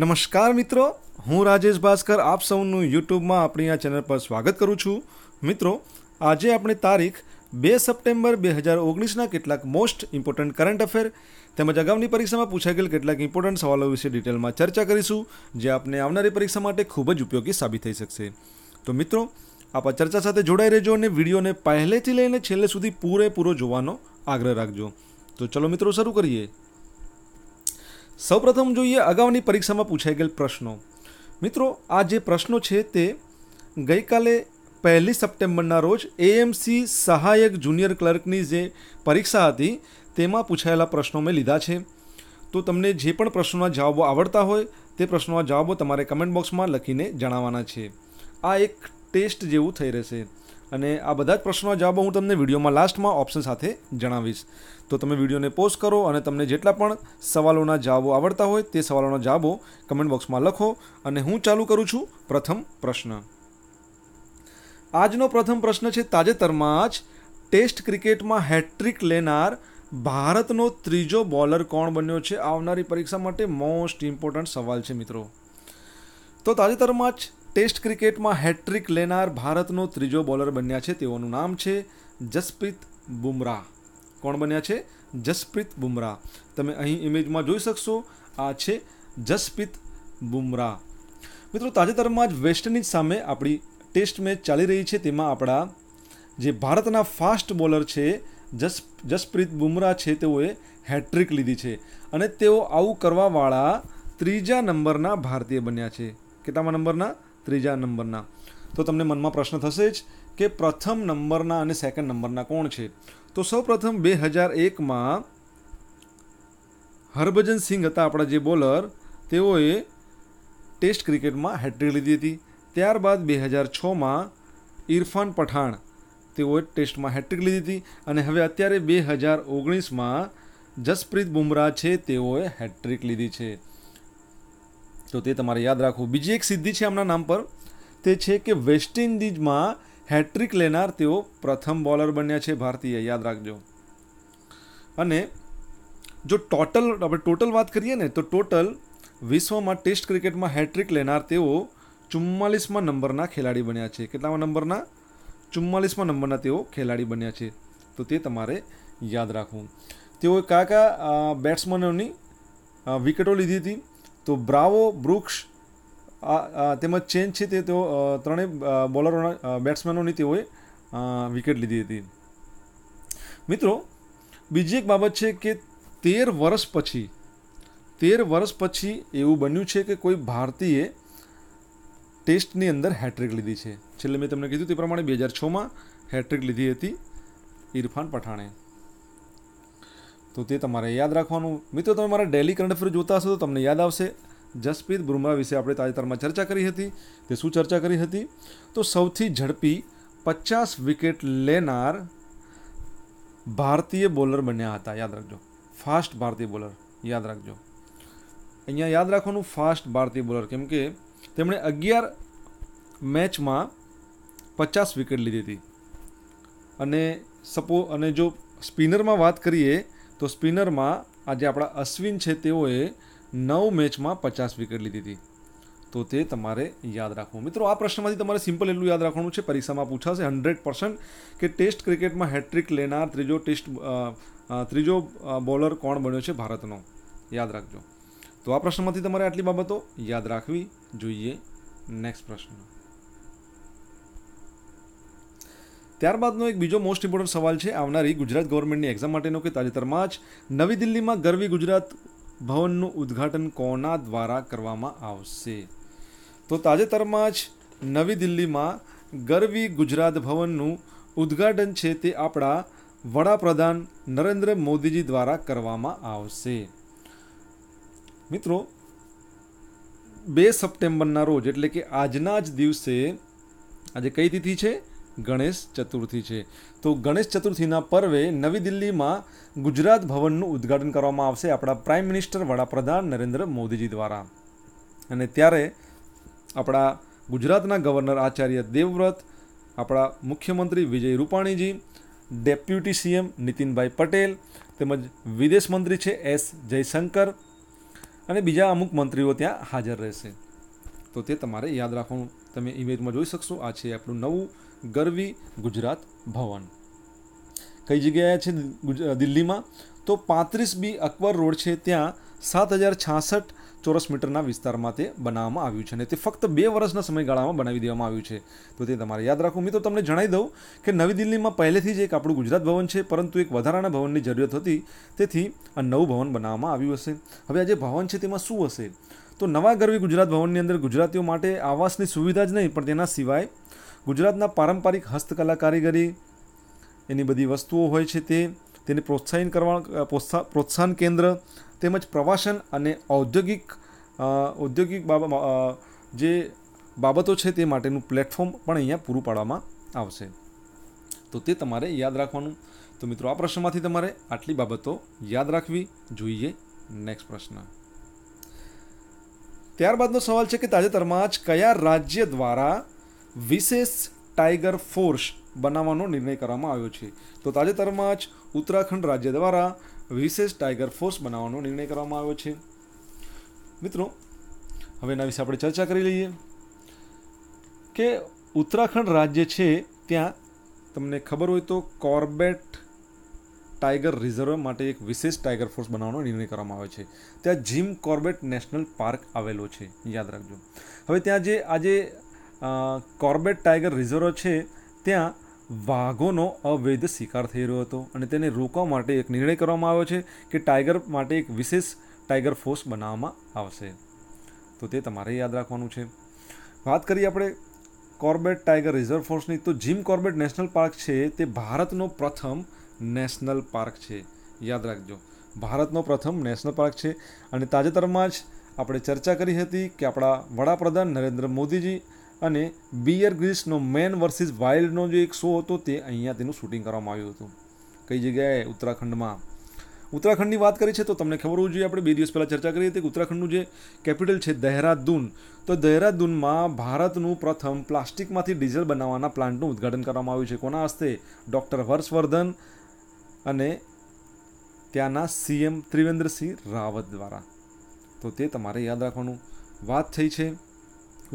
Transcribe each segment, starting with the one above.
નમસ્કાર મિત્રો હું રાજેશ ભાસ્કર આપ સૌનું યુટ્યુબમાં આપણી આ ચેનલ પર સ્વાગત કરું છું મિત્રો આજે આપણે તારીખ બે સપ્ટેમ્બર બે હજાર ઓગણીસના કેટલાક મોસ્ટ ઇમ્પોર્ટન્ટ કરંટ અફેર તેમજ અગાઉની પરીક્ષામાં પૂછાઈ ગયેલ કેટલાક ઇમ્પોર્ટન્ટ સવાલો વિશે ડિટેલમાં ચર્ચા કરીશું જે આપને આવનારી પરીક્ષા માટે ખૂબ જ ઉપયોગી સાબિત થઈ શકશે તો મિત્રો આપ આ ચર્ચા સાથે જોડાઈ રહેજો અને વિડીયોને પહેલેથી લઈને છેલ્લે સુધી પૂરેપૂરો જોવાનો આગ્રહ રાખજો તો ચલો મિત્રો શરૂ કરીએ સૌપ્રથમ જોઈએ અગાઉની પરીક્ષામાં પૂછાઈ ગયેલ પ્રશ્નો મિત્રો આ જે પ્રશ્નો છે તે ગઈકાલે પહેલી સપ્ટેમ્બરના રોજ એએમસી સહાયક જુનિયર ક્લર્કની જે પરીક્ષા હતી તેમાં પૂછાયેલા પ્રશ્નો મેં લીધા છે તો તમને જે પણ પ્રશ્નોના જવાબો આવડતા હોય તે પ્રશ્નોના જવાબો તમારે કમેન્ટ બોક્સમાં લખીને જણાવવાના છે આ એક ટેસ્ટ જેવું થઈ રહેશે અને આ બધા જ પ્રશ્નોના જવાબો હું તમને વિડીયોમાં લાસ્ટમાં ઓપ્શન સાથે જણાવીશ તો તમે વિડીયોને પોસ્ટ કરો અને તમને જેટલા પણ સવાલોના જવાબો આવડતા હોય તે સવાલોના જવાબો કમેન્ટ બોક્સમાં લખો અને હું ચાલુ કરું છું પ્રથમ પ્રશ્ન આજનો પ્રથમ પ્રશ્ન છે તાજેતરમાં જ ટેસ્ટ ક્રિકેટમાં હેટ્રિક લેનાર ભારતનો ત્રીજો બોલર કોણ બન્યો છે આવનારી પરીક્ષા માટે મોસ્ટ ઇમ્પોર્ટન્ટ સવાલ છે મિત્રો તો તાજેતરમાં જ ટેસ્ટ ક્રિકેટમાં હેટ્રિક લેનાર ભારતનો ત્રીજો બોલર બન્યા છે તેઓનું નામ છે જસપ્રીત બુમરાહ કોણ બન્યા છે જસપ્રીત બુમરાહ તમે અહીં ઇમેજમાં જોઈ શકશો આ છે જસપ્રીત બુમરાહ મિત્રો તાજેતરમાં જ વેસ્ટ ઇન્ડિઝ સામે આપણી ટેસ્ટ મેચ ચાલી રહી છે તેમાં આપણા જે ભારતના ફાસ્ટ બોલર છે જસ જસપ્રીત બુમરાહ છે તેઓએ હેટ્રિક લીધી છે અને તેઓ આવું કરવાવાળા ત્રીજા નંબરના ભારતીય બન્યા છે કેટલામાં નંબરના ત્રીજા નંબરના તો તમને મનમાં પ્રશ્ન થશે જ કે પ્રથમ નંબરના અને સેકન્ડ નંબરના કોણ છે તો સૌપ્રથમ બે હજાર એકમાં હરભજન સિંઘ હતા આપણા જે બોલર તેઓએ ટેસ્ટ ક્રિકેટમાં હેટ્રિક લીધી હતી ત્યારબાદ બે હજાર છમાં ઇરફાન પઠાણ તેઓએ ટેસ્ટમાં હેટ્રિક લીધી હતી અને હવે અત્યારે બે હજાર ઓગણીસમાં જસપ્રીત બુમરાહ છે તેઓએ હેટ્રિક લીધી છે તો તે તમારે યાદ રાખવું બીજી એક સિદ્ધિ છે એમના નામ પર તે છે કે વેસ્ટ ઇન્ડિઝમાં હેટ્રિક લેનાર તેઓ પ્રથમ બોલર બન્યા છે ભારતીય યાદ રાખજો અને જો ટોટલ આપણે ટોટલ વાત કરીએ ને તો ટોટલ વિશ્વમાં ટેસ્ટ ક્રિકેટમાં હેટ્રિક લેનાર તેઓ ચુમ્માલીસમાં નંબરના ખેલાડી બન્યા છે કેટલામાં નંબરના ચુમ્માલીસમાં નંબરના તેઓ ખેલાડી બન્યા છે તો તે તમારે યાદ રાખવું તેઓએ કયા કયા બેટ્સમેનોની વિકેટો લીધી હતી તો બ્રાવો બ્રુક્સ તેમજ ચેન છે તે તેઓ ત્રણેય બોલરોના બેટ્સમેનોની તેઓએ વિકેટ લીધી હતી મિત્રો બીજી એક બાબત છે કે તેર વર્ષ પછી તેર વર્ષ પછી એવું બન્યું છે કે કોઈ ભારતીય ટેસ્ટની અંદર હેટ્રિક લીધી છે છેલ્લે મેં તમને કીધું તે પ્રમાણે બે હજાર છમાં હેટ્રિક લીધી હતી ઇરફાન પઠાણે તો તે તમારે યાદ રાખવાનું મિત્રો તમે મારા ડેલી કરંટ અફેર જોતા હશો તો તમને યાદ આવશે જસપ્રીત બુમરાહ વિશે આપણે તાજેતરમાં ચર્ચા કરી હતી તે શું ચર્ચા કરી હતી તો સૌથી ઝડપી પચાસ વિકેટ લેનાર ભારતીય બોલર બન્યા હતા યાદ રાખજો ફાસ્ટ ભારતીય બોલર યાદ રાખજો અહીંયા યાદ રાખવાનું ફાસ્ટ ભારતીય બોલર કેમ કે તેમણે અગિયાર મેચમાં પચાસ વિકેટ લીધી હતી અને સપો અને જો સ્પિનરમાં વાત કરીએ તો સ્પિનરમાં આજે આપણા અશ્વિન છે તેઓએ નવ મેચમાં પચાસ વિકેટ લીધી હતી તો તે તમારે યાદ રાખવું મિત્રો આ પ્રશ્નમાંથી તમારે સિમ્પલ એટલું યાદ રાખવાનું છે પરીક્ષામાં પૂછાશે હન્ડ્રેડ પર્સન્ટ કે ટેસ્ટ ક્રિકેટમાં હેટ્રિક લેનાર ત્રીજો ટેસ્ટ ત્રીજો બોલર કોણ બન્યો છે ભારતનો યાદ રાખજો તો આ પ્રશ્નમાંથી તમારે આટલી બાબતો યાદ રાખવી જોઈએ નેક્સ્ટ પ્રશ્ન ત્યારબાદનો એક બીજો મોસ્ટ ઇમ્પોર્ટન્ટ સવાલ છે આવનારી ગુજરાત ગવર્મેન્ટની એક્ઝામ માટેનો કે તાજેતરમાં જ નવી દિલ્હીમાં ગરવી ગુજરાત ભવનનું ઉદ્ઘાટન કોના દ્વારા કરવામાં આવશે તો તાજેતરમાં જ નવી દિલ્હીમાં ગરવી ગુજરાત ભવનનું ઉદ્ઘાટન છે તે આપણા વડાપ્રધાન નરેન્દ્ર મોદીજી દ્વારા કરવામાં આવશે મિત્રો બે સપ્ટેમ્બરના રોજ એટલે કે આજના જ દિવસે આજે કઈ તિથિ છે ગણેશ ચતુર્થી છે તો ગણેશ ચતુર્થીના પર્વે નવી દિલ્હીમાં ગુજરાત ભવનનું ઉદ્ઘાટન કરવામાં આવશે આપણા પ્રાઇમ મિનિસ્ટર વડાપ્રધાન નરેન્દ્ર મોદીજી દ્વારા અને ત્યારે આપણા ગુજરાતના ગવર્નર આચાર્ય દેવવ્રત આપણા મુખ્યમંત્રી વિજય રૂપાણીજી ડેપ્યુટી સીએમ નીતિનભાઈ પટેલ તેમજ વિદેશ મંત્રી છે એસ જયશંકર અને બીજા અમુક મંત્રીઓ ત્યાં હાજર રહેશે તો તે તમારે યાદ રાખવાનું તમે ઇમેજમાં જોઈ શકશો આ છે આપણું નવું ગરવી ગુજરાત ભવન કઈ જગ્યાએ છે દિલ્હીમાં તો પાંત્રીસ બી અકબર રોડ છે ત્યાં સાત હજાર છાસઠ ચોરસ મીટરના વિસ્તારમાં તે બનાવવામાં આવ્યું છે અને તે ફક્ત બે વર્ષના સમયગાળામાં બનાવી દેવામાં આવ્યું છે તો તે તમારે યાદ રાખવું મિત્રો તમને જણાવી દઉં કે નવી દિલ્હીમાં પહેલેથી જ એક આપણું ગુજરાત ભવન છે પરંતુ એક વધારાના ભવનની જરૂરત હતી તેથી આ નવું ભવન બનાવવામાં આવ્યું હશે હવે આ જે ભવન છે તેમાં શું હશે તો નવા ગરવી ગુજરાત ભવનની અંદર ગુજરાતીઓ માટે આવાસની સુવિધા જ નહીં પણ તેના સિવાય ગુજરાતના પારંપરિક હસ્તકલા કારીગરી એની બધી વસ્તુઓ હોય છે તે તેને પ્રોત્સાહિત કરવા પ્રોત્સાહન કેન્દ્ર તેમજ પ્રવાસન અને ઔદ્યોગિક ઔદ્યોગિક જે બાબતો છે તે માટેનું પ્લેટફોર્મ પણ અહીંયા પૂરું પાડવામાં આવશે તો તે તમારે યાદ રાખવાનું તો મિત્રો આ પ્રશ્નમાંથી તમારે આટલી બાબતો યાદ રાખવી જોઈએ નેક્સ્ટ પ્રશ્ન ત્યારબાદનો સવાલ છે કે તાજેતરમાં જ કયા રાજ્ય દ્વારા વિશેષ ટાઈગર ફોર્સ બનાવવાનો નિર્ણય કરવામાં આવ્યો છે તો તાજેતરમાં જ ઉત્તરાખંડ રાજ્ય દ્વારા વિશેષ ટાઈગર ફોર્સ બનાવવાનો નિર્ણય કરવામાં આવ્યો છે મિત્રો હવે એના વિશે આપણે ચર્ચા કરી લઈએ કે ઉત્તરાખંડ રાજ્ય છે ત્યાં તમને ખબર હોય તો કોર્બેટ ટાઈગર રિઝર્વ માટે એક વિશેષ ટાઈગર ફોર્સ બનાવવાનો નિર્ણય કરવામાં આવ્યો છે ત્યાં જીમ કોર્બેટ નેશનલ પાર્ક આવેલો છે યાદ રાખજો હવે ત્યાં જે આજે કોર્બેટ ટાઈગર રિઝર્વ છે ત્યાં વાઘોનો અવૈધ શિકાર થઈ રહ્યો હતો અને તેને રોકવા માટે એક નિર્ણય કરવામાં આવ્યો છે કે ટાઈગર માટે એક વિશેષ ટાઈગર ફોર્સ બનાવવામાં આવશે તો તે તમારે યાદ રાખવાનું છે વાત કરીએ આપણે કોર્બેટ ટાઈગર રિઝર્વ ફોર્સની તો જીમ કોર્બેટ નેશનલ પાર્ક છે તે ભારતનો પ્રથમ નેશનલ પાર્ક છે યાદ રાખજો ભારતનો પ્રથમ નેશનલ પાર્ક છે અને તાજેતરમાં જ આપણે ચર્ચા કરી હતી કે આપણા વડાપ્રધાન નરેન્દ્ર મોદીજી અને બિયર ગ્રીસનો મેન વર્સિસ વાઇલ્ડનો જે એક શો હતો તે અહીંયા તેનું શૂટિંગ કરવામાં આવ્યું હતું કઈ જગ્યાએ ઉત્તરાખંડમાં ઉત્તરાખંડની વાત કરી છે તો તમને ખબર હોવું જોઈએ આપણે બે દિવસ પહેલાં ચર્ચા કરી હતી કે ઉત્તરાખંડનું જે કેપિટલ છે દહેરાદૂન તો દહેરાદૂનમાં ભારતનું પ્રથમ પ્લાસ્ટિકમાંથી ડીઝલ બનાવવાના પ્લાન્ટનું ઉદ્ઘાટન કરવામાં આવ્યું છે કોના હસ્તે ડૉક્ટર હર્ષવર્ધન અને ત્યાંના સીએમ ત્રિવેન્દ્રસિંહ રાવત દ્વારા તો તે તમારે યાદ રાખવાનું વાત થઈ છે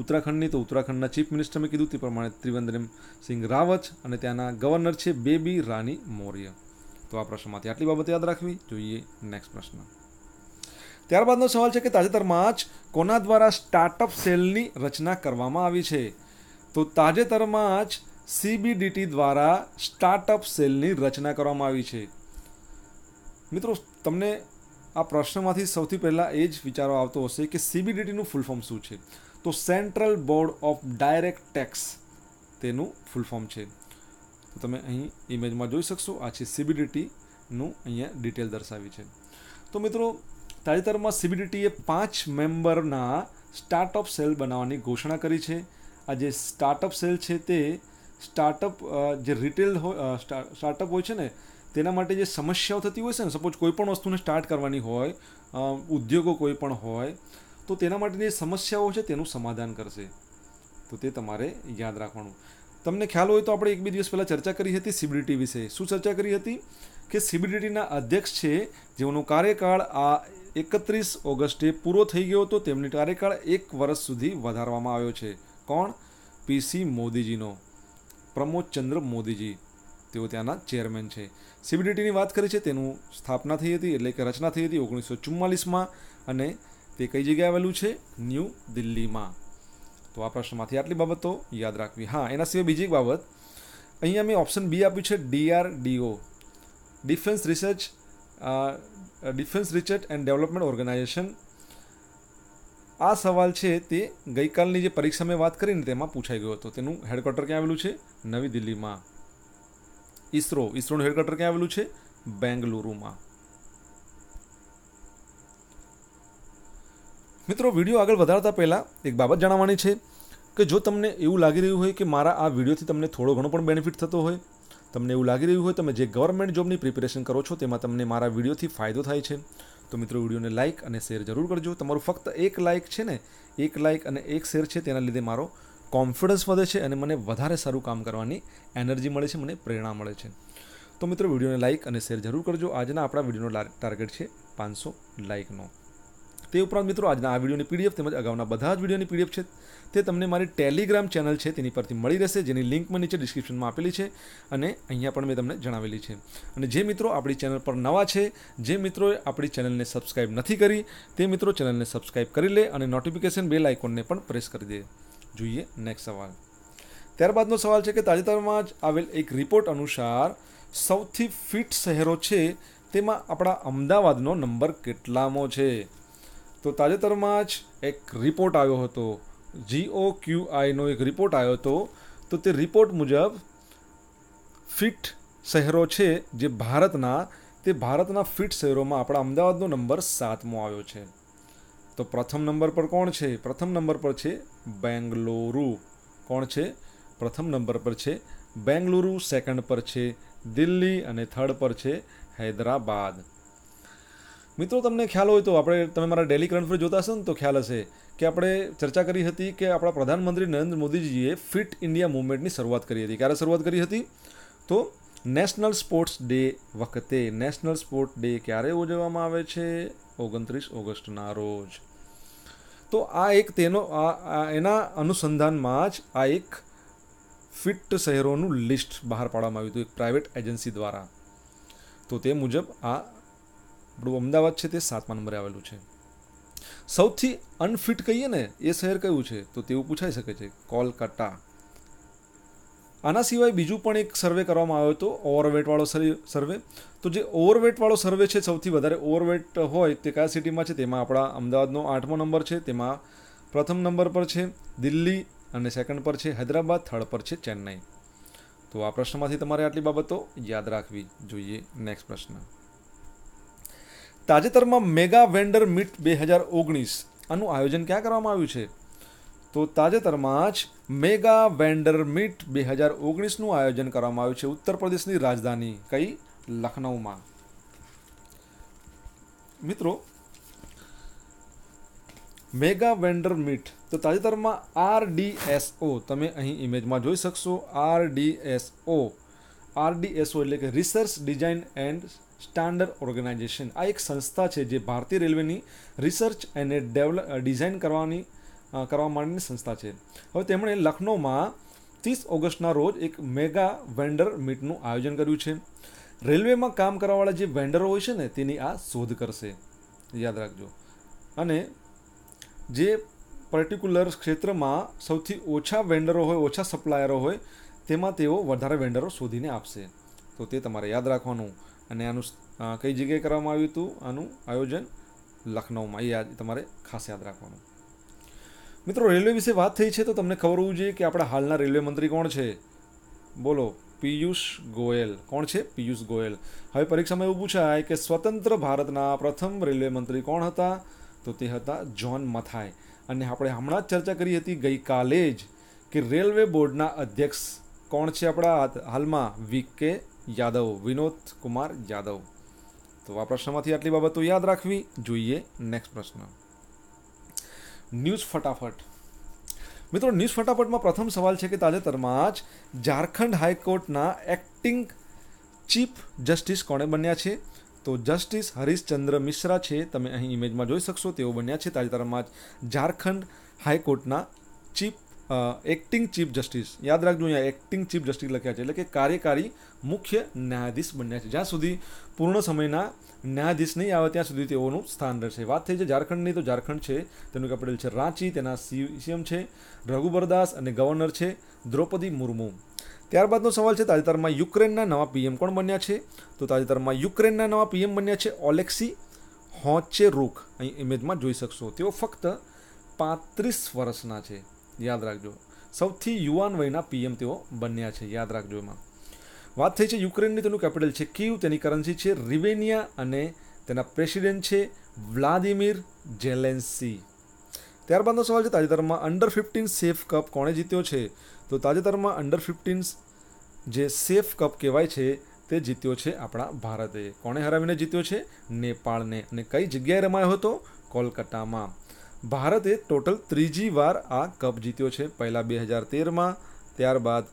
ઉત્તરાખંડની તો ઉત્તરાખંડના ચીફ મિનિસ્ટરે કીધું તે પ્રમાણે ત્રિવેન્દ્રમ સિંહ રાવત અને ત્યાંના ગવર્નર છે બેબી રાની મૌર્ય તો આ પ્રશ્નમાંથી આટલી બાબત યાદ રાખવી જોઈએ નેક્સ્ટ પ્રશ્ન ત્યારબાદનો સવાલ છે કે તાજેતરમાં જ કોના દ્વારા સ્ટાર્ટઅપ સેલની રચના કરવામાં આવી છે તો તાજેતરમાં જ સીબીડીટી દ્વારા સ્ટાર્ટઅપ સેલની રચના કરવામાં આવી છે મિત્રો તમને આ પ્રશ્નમાંથી સૌથી પહેલાં એ જ વિચારો આવતો હશે કે સીબીડીટીનું ફૂલ ફોર્મ શું છે તો central board of direct tax તેનું ફૂલ ફોર્મ છે તો તમે અહીં ઇમેજમાં જોઈ શકશો આ છે સીબીડીટીનું અહીંયા ડિટેલ દર્શાવી છે તો મિત્રો તાજેતરમાં સીબીડીટીએ પાંચ મેમ્બરના સ્ટાર્ટઅપ સેલ બનાવવાની ઘોષણા કરી છે આ જે સ્ટાર્ટઅપ સેલ છે તે સ્ટાર્ટઅપ જે રિટેલ હોય સ્ટાર્ટઅપ હોય છે ને તેના માટે જે સમસ્યાઓ થતી હોય છે ને સપોઝ કોઈ પણ વસ્તુને સ્ટાર્ટ કરવાની હોય ઉદ્યોગો કોઈ પણ હોય તો તેના માટેની સમસ્યાઓ છે તેનું સમાધાન કરશે તો તે તમારે યાદ રાખવાનું તમને ખ્યાલ હોય તો આપણે એક બે દિવસ પહેલાં ચર્ચા કરી હતી સીબીડીટી વિશે શું ચર્ચા કરી હતી કે સીબીડીટીના અધ્યક્ષ છે જેઓનો કાર્યકાળ આ એકત્રીસ ઓગસ્ટે પૂરો થઈ ગયો હતો તેમની કાર્યકાળ એક વર્ષ સુધી વધારવામાં આવ્યો છે કોણ પીસી મોદીજીનો પ્રમોદ ચંદ્ર મોદીજી તેઓ ત્યાંના ચેરમેન છે સીબીડીટીની વાત કરી છે તેનું સ્થાપના થઈ હતી એટલે કે રચના થઈ હતી ઓગણીસો ચુમ્માલીસમાં અને તે કઈ જગ્યાએ આવેલું છે ન્યૂ દિલ્હીમાં તો આ પ્રશ્નમાંથી આટલી બાબતો યાદ રાખવી હા એના સિવાય બીજી એક બાબત અહીંયા મેં ઓપ્શન બી આપ્યું છે DRDO defence research defence research and development organisation આ સવાલ છે તે ગઈકાલની જે પરીક્ષા મેં વાત કરીને તેમાં પૂછાઈ ગયો હતો તેનું હેડક્વાર્ટર ક્યાં આવેલું છે નવી દિલ્હીમાં ઇસરો ઇસરોનું હેડક્વાર્ટર ક્યાં આવેલું છે બેંગલુરુમાં મિત્રો વિડીયો આગળ વધારતા પહેલાં એક બાબત જણાવવાની છે કે જો તમને એવું લાગી રહ્યું હોય કે મારા આ વિડીયોથી તમને થોડો ઘણો પણ બેનિફિટ થતો હોય તમને એવું લાગી રહ્યું હોય તમે જે ગવર્મેન્ટ જોબની પ્રિપેરેશન કરો છો તેમાં તમને મારા વિડીયોથી ફાયદો થાય છે તો મિત્રો વિડીયોને લાઇક અને શેર જરૂર કરજો તમારું ફક્ત એક લાઇક છે ને એક લાઇક અને એક શેર છે તેના લીધે મારો કોન્ફિડન્સ વધે છે અને મને વધારે સારું કામ કરવાની એનર્જી મળે છે મને પ્રેરણા મળે છે તો મિત્રો વિડીયોને લાઇક અને શેર જરૂર કરજો આજના આપણા વિડીયોનો ટાર્ગેટ છે પાંચસો લાઇકનો તે ઉપરાંત મિત્રો આજના આ વિડીયોની પીડીએફ તેમજ અગાઉના બધા જ વિડીયોની પીડીએફ છે તે તમને મારી ટેલિગ્રામ ચેનલ છે તેની પરથી મળી રહેશે જેની લિંક મને નીચે ડિસ્ક્રિપ્શનમાં આપેલી છે અને અહીંયા પણ મેં તમને જણાવેલી છે અને જે મિત્રો આપણી ચેનલ પર નવા છે જે મિત્રોએ આપણી ચેનલને સબસ્ક્રાઇબ નથી કરી તે મિત્રો ચેનલને સબસ્ક્રાઇબ કરી લે અને નોટિફિકેશન બેલ આઇકોનને પણ પ્રેસ કરી દે જોઈએ નેક્સ્ટ સવાલ ત્યારબાદનો સવાલ છે કે તાજેતરમાં જ આવેલ એક રિપોર્ટ અનુસાર સૌથી ફિટ શહેરો છે તેમાં આપણા અમદાવાદનો નંબર કેટલામો છે તો તાજેતરમાં જ એક રિપોર્ટ આવ્યો હતો જીઓ ક્યુઆઈનો એક રિપોર્ટ આવ્યો હતો તો તે રિપોર્ટ મુજબ ફિટ શહેરો છે જે ભારતના તે ભારતના ફિટ શહેરોમાં આપણા અમદાવાદનો નંબર સાતમો આવ્યો છે તો પ્રથમ નંબર પર કોણ છે પ્રથમ નંબર પર છે બેંગલુરુ કોણ છે પ્રથમ નંબર પર છે બેંગલુરુ સેકન્ડ પર છે દિલ્હી અને થર્ડ પર છે હૈદરાબાદ મિત્રો તમને ખ્યાલ હોય તો આપણે તમે મારા ડેલી કરંટ પર જોતા હશો ને તો ખ્યાલ હશે કે આપણે ચર્ચા કરી હતી કે આપણા પ્રધાનમંત્રી નરેન્દ્ર મોદીજીએ ફિટ ઇન્ડિયા મૂવમેન્ટની શરૂઆત કરી હતી ક્યારે શરૂઆત કરી હતી તો નેશનલ સ્પોર્ટ્સ ડે વખતે નેશનલ સ્પોર્ટ ડે ક્યારે ઉજવવામાં આવે છે ઓગણત્રીસ ઓગસ્ટના રોજ તો આ એક તેનો આ એના અનુસંધાનમાં જ આ એક ફિટ શહેરોનું લિસ્ટ બહાર પાડવામાં આવ્યું હતું એક પ્રાઇવેટ એજન્સી દ્વારા તો તે મુજબ આ આપણું અમદાવાદ છે તે સાતમા નંબરે આવેલું છે સૌથી અનફિટ કહીએ ને એ શહેર કયું છે તો તેવું પૂછાઈ શકે છે કોલકાતા આના સિવાય બીજું પણ એક સર્વે કરવામાં આવ્યો હતો ઓવરવેટવાળો સર્વે તો જે ઓવરવેટવાળો સર્વે છે સૌથી વધારે ઓવરવેટ હોય તે કયા સિટીમાં છે તેમાં આપણા અમદાવાદનો આઠમો નંબર છે તેમાં પ્રથમ નંબર પર છે દિલ્હી અને સેકન્ડ પર છે હૈદરાબાદ થર્ડ પર છે ચેન્નાઈ તો આ પ્રશ્નમાંથી તમારે આટલી બાબતો યાદ રાખવી જોઈએ નેક્સ્ટ પ્રશ્ન તાજેતરમાં મેગા વેન્ડર મીટ બે હજાર ઓગણીસ આનું આયોજન ક્યાં કરવામાં આવ્યું છે તો તાજેતરમાં જ મેગા વેન્ડર મીટ બે હજાર ઓગણીસનું આયોજન કરવામાં આવ્યું છે ઉત્તર પ્રદેશની રાજધાની કઈ લખનૌમાં મિત્રો મેગા વેન્ડર મીટ તો તાજેતરમાં આર ડી એસ ઓ તમે અહીં ઇમેજમાં જોઈ શકશો R R D D S O S O એટલે કે research design and standard organisation આ એક સંસ્થા છે જે ભારતીય રેલવેની રિસર્ચ અને ડેવલપ ડિઝાઇન કરવાની કરવા માટેની સંસ્થા છે હવે તેમણે લખનૌમાં ત્રીસ ઓગસ્ટના રોજ એક મેગા વેન્ડર મીટનું આયોજન કર્યું છે રેલવેમાં કામ કરવાવાળા જે વેન્ડરો હોય છે ને તેની આ શોધ કરશે યાદ રાખજો અને જે પર્ટિક્યુલર ક્ષેત્રમાં સૌથી ઓછા વેન્ડરો હોય ઓછા સપ્લાયરો હોય તેમાં તેઓ વધારે વેન્ડરો શોધીને આપશે તો તે તમારે યાદ રાખવાનું અને આનું કઈ જગ્યાએ કરવામાં આવ્યું હતું આનું આયોજન લખનૌમાં એ યાદ તમારે ખાસ યાદ રાખવાનું મિત્રો રેલવે વિશે વાત થઈ છે તો તમને ખબર હોવું જોઈએ કે આપણા હાલના રેલવે મંત્રી કોણ છે બોલો પિયુષ ગોયલ કોણ છે પિયુષ ગોયલ હવે પરીક્ષામાં એવું પૂછાય કે સ્વતંત્ર ભારતના પ્રથમ રેલવે મંત્રી કોણ હતા તો તે હતા જ્હોન મથાય અને આપણે હમણાં જ ચર્ચા કરી હતી ગઈકાલે જ કે રેલવે બોર્ડના અધ્યક્ષ કોણ છે આપણા હાલમાં વી કે યાદવ વિનોદ કુમાર યાદવ તો આ પ્રશ્નમાંથી આટલી બાબતો યાદ રાખવી જોઈએ નેક્સ્ટ પ્રશ્ન ન્યૂઝ ફટાફટ મિત્રો ન્યૂઝ ફટાફટમાં પ્રથમ સવાલ છે કે તાજેતરમાં જ ઝારખંડ હાઈકોર્ટના એક્ટિંગ ચીફ જસ્ટિસ કોણે બન્યા છે તો જસ્ટિસ હરીશચંદ્ર મિશ્રા છે તમે અહીં ઇમેજમાં જોઈ શકશો તેઓ બન્યા છે તાજેતરમાં જ ઝારખંડ હાઈકોર્ટના ચીફ એક્ટિંગ ચીફ જસ્ટિસ યાદ રાખજો અહીંયા એક્ટિંગ ચીફ જસ્ટિસ લખ્યા છે એટલે કે કાર્યકારી મુખ્ય ન્યાયાધીશ બન્યા છે જ્યાં સુધી પૂર્ણ સમયના ન્યાયાધીશ નહીં આવે ત્યાં સુધી તેઓનું સ્થાન રહેશે વાત થઈ છે ઝારખંડની તો ઝારખંડ છે તેનું કેપિટલ છે રાંચી તેના સીએમ છે રઘુબરદાસ અને ગવર્નર છે દ્રૌપદી મુર્મુ ત્યારબાદનો સવાલ છે તાજેતરમાં યુક્રેનના નવા પીએમ કોણ બન્યા છે તો તાજેતરમાં યુક્રેનના નવા પીએમ બન્યા છે ઓલેક્સી હોચે રૂખ અહીં ઇમેજમાં જોઈ શકશો તેઓ ફક્ત પાંત્રીસ વર્ષના છે યાદ રાખજો સૌથી યુવાન વયના પીએમ તેઓ બન્યા છે યાદ રાખજો એમાં વાત થઈ છે યુક્રેનની તેનું કેપિટલ છે કીવ તેની કરન્સી છે રિવેનિયા અને તેના પ્રેસિડેન્ટ છે વ્લાદિમીર જેલેન્સી ત્યારબાદનો સવાલ છે તાજેતરમાં અંડર ફિફ્ટીન સેફ કપ કોણે જીત્યો છે તો તાજેતરમાં અંડર ફિફ્ટીન જે સેફ કપ કહેવાય છે તે જીત્યો છે આપણા ભારતે કોણે હરાવીને જીત્યો છે નેપાળને અને કઈ જગ્યાએ રમાયો હતો કોલકાતામાં ભારતે ટોટલ ત્રીજી વાર આ કપ જીત્યો છે પહેલાં બે હજાર તેરમાં ત્યારબાદ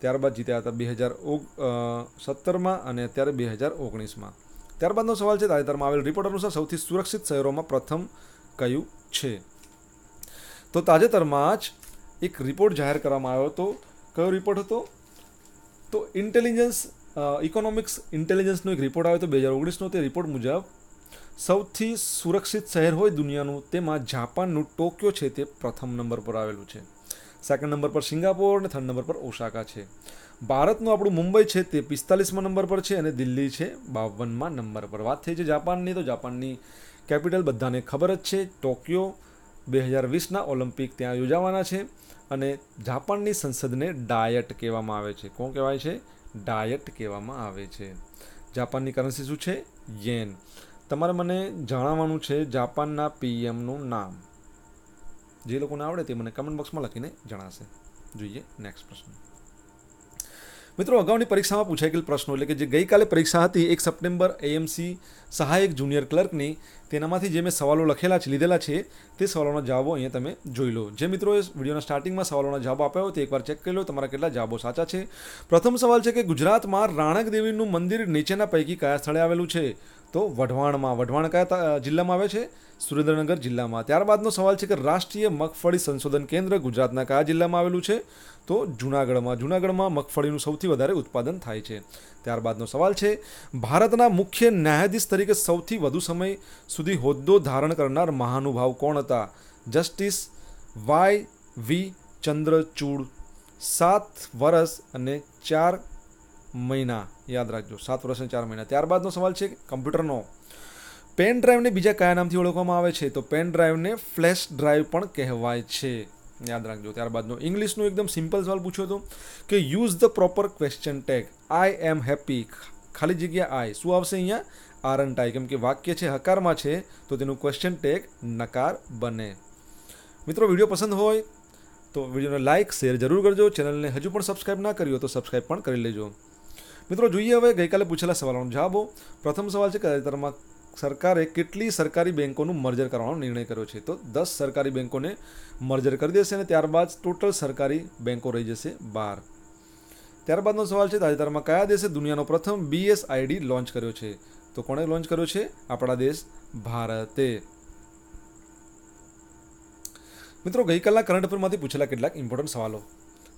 ત્યારબાદ જીત્યા હતા બે હજાર ઓગ સત્તરમાં અને અત્યારે બે હજાર ઓગણીસમાં ત્યારબાદનો સવાલ છે તાજેતરમાં આવેલ રિપોર્ટ અનુસાર સૌથી સુરક્ષિત શહેરોમાં પ્રથમ કયું છે તો તાજેતરમાં જ એક રિપોર્ટ જાહેર કરવામાં આવ્યો હતો કયો રિપોર્ટ હતો તો ઇન્ટેલિજન્સ ઇકોનોમિક્સ ઇન્ટેલિજન્સનો એક રિપોર્ટ આવ્યો હતો બે હજાર ઓગણીસનો તે રિપોર્ટ મુજબ સૌથી સુરક્ષિત શહેર હોય દુનિયાનું તેમાં જાપાનનું ટોક્યો છે તે પ્રથમ નંબર પર આવેલું છે સેકન્ડ નંબર પર સિંગાપોર અને થર્ડ નંબર પર ઓસાકા છે ભારતનું આપણું મુંબઈ છે તે પિસ્તાલીસમાં નંબર પર છે અને દિલ્હી છે બાવનમાં નંબર પર વાત થઈ છે જાપાનની તો જાપાનની કેપિટલ બધાને ખબર જ છે ટોક્યો બે હજાર વીસના ઓલિમ્પિક ત્યાં યોજાવાના છે અને જાપાનની સંસદને ડાયટ કહેવામાં આવે છે કોણ કહેવાય છે ડાયટ કહેવામાં આવે છે જાપાનની કરન્સી શું છે યેન તમારે મને જણાવવાનું છે જાપાનના પીએમનું નામ જે લોકોને આવડે તે મને કમેન્ટ બોક્સમાં લખીને જણાશે જોઈએ નેક્સ્ટ પ્રશ્ન મિત્રો અગાઉની પરીક્ષામાં પૂછાઈ ગયેલ પ્રશ્નો એટલે કે જે ગઈકાલે પરીક્ષા હતી એક સપ્ટેમ્બર એએમસી સહાયક જુનિયર ક્લર્કની તેનામાંથી જે મેં સવાલો લખેલા છે લીધેલા છે તે સવાલોના જવાબો અહીંયા તમે જોઈ લો જે મિત્રોએ વિડીયોના સ્ટાર્ટિંગમાં સવાલોના જવાબ આપ્યા હોય તે એકવાર ચેક કરી લો તમારા કેટલા જવાબો સાચા છે પ્રથમ સવાલ છે કે ગુજરાતમાં રાણક દેવીનું મંદિર નીચેના પૈકી કયા સ્થળે આવેલું છે તો વઢવાણમાં વઢવાણ કયા જિલ્લામાં આવે છે સુરેન્દ્રનગર જિલ્લામાં ત્યારબાદનો સવાલ છે કે રાષ્ટ્રીય મગફળી સંશોધન કેન્દ્ર ગુજરાતના કયા જિલ્લામાં આવેલું છે તો જૂનાગઢમાં જૂનાગઢમાં મગફળીનું સૌથી વધારે ઉત્પાદન થાય છે ત્યારબાદનો સવાલ છે ભારતના મુખ્ય ન્યાયાધીશ તરીકે સૌથી વધુ સમય સુધી હોદ્દો ધારણ કરનાર મહાનુભાવ કોણ હતા જસ્ટિસ વાય વી ચંદ્રચૂડ સાત વર્ષ અને ચાર મહિના યાદ રાખજો સાત વર્ષ અને ચાર મહિના ત્યારબાદનો સવાલ છે કમ્પ્યુટરનો પેન ડ્રાઈવને બીજા કયા નામથી ઓળખવામાં આવે છે તો પેન ડ્રાઈવને ફ્લેશ ડ્રાઈવ પણ કહેવાય છે યાદ રાખજો ત્યારબાદનો ઇંગ્લિશનું એકદમ સિમ્પલ સવાલ પૂછ્યો હતો કે use the proper question tag I am happy ખાલી જગ્યા આઈ શું આવશે અહીંયા આરન્ટ આઈ કેમ કે વાક્ય છે હકારમાં છે તો તેનું ક્વેશ્ચન ટેગ નકાર બને મિત્રો વિડીયો પસંદ હોય તો વિડીયોને લાઇક શેર જરૂર કરજો ચેનલને હજુ પણ સબસ્ક્રાઇબ ના કરી હોય તો સબસ્ક્રાઈબ પણ કરી લેજો મિત્રો જોઈએ હવે ગઈકાલે પૂછેલા સવાલોનો જવાબો પ્રથમ સવાલ છે તાજેતરમાં સરકારે કેટલી સરકારી બેન્કોનું મર્જર કરવાનો નિર્ણય કર્યો છે તો દસ સરકારી બેન્કોને મર્જર કરી દેશે અને ત્યારબાદ ટોટલ સરકારી બેન્કો રહી જશે બાર ત્યારબાદનો સવાલ છે તાજેતરમાં કયા દેશે દુનિયાનો પ્રથમ બીએસઆઈડી લોન્ચ કર્યો છે તો કોણે લોન્ચ કર્યો છે આપણા દેશ ભારતે મિત્રો ગઈકાલના કરંટ અફેરમાંથી પૂછેલા કેટલાક ઇમ્પોર્ટન્ટ સવાલો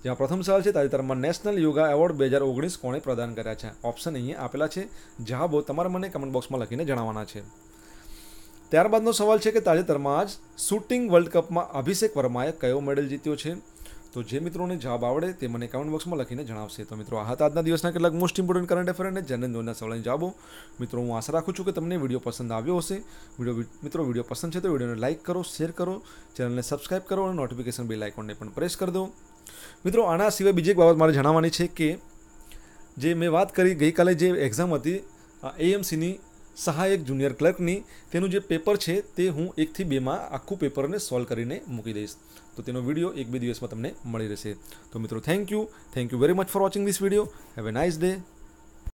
જેમાં પ્રથમ સવાલ છે તાજેતરમાં નેશનલ યોગા એવોર્ડ બે હજાર ઓગણીસ કોણે પ્રદાન કર્યા છે ઓપ્શન અહીંયા આપેલા છે જવાબો તમારે મને કમેન્ટ બોક્સમાં લખીને જણાવવાના છે ત્યારબાદનો સવાલ છે કે તાજેતરમાં જ શૂટિંગ વર્લ્ડ કપમાં અભિષેક વર્માએ કયો મેડલ જીત્યો છે તો જે મિત્રોને જવાબ આવડે તે મને કમેન્ટ બોક્સમાં લખીને જણાવશે તો મિત્રો આ હતા આજના દિવસના કેટલાક મોસ્ટ ઇમ્પોર્ટન્ટ કરંટ અફેર અને જનરલ નોંધના સવાલને જવાબો મિત્રો હું આશા રાખું છું કે તમને વિડીયો પસંદ આવ્યો હશે વિડીયો મિત્રો વિડીયો પસંદ છે તો વિડીયોને લાઇક કરો શેર કરો ચેનલને સબસ્ક્રાઇબ કરો અને નોટિફિકેશન બેલ આઇકોનને પણ પ્રેસ કરી દો મિત્રો આના સિવાય બીજી એક બાબત મારે જણાવવાની છે કે જે મેં વાત કરી ગઈકાલે જે એક્ઝામ હતી એએમસીની સહાયક જુનિયર ક્લર્કની તેનું જે પેપર છે તે હું એકથી બેમાં આખું પેપરને સોલ્વ કરીને મૂકી દઈશ તો તેનો વિડીયો એક બે દિવસમાં તમને મળી રહેશે તો મિત્રો thank you thank you very much for watching this video have a nice day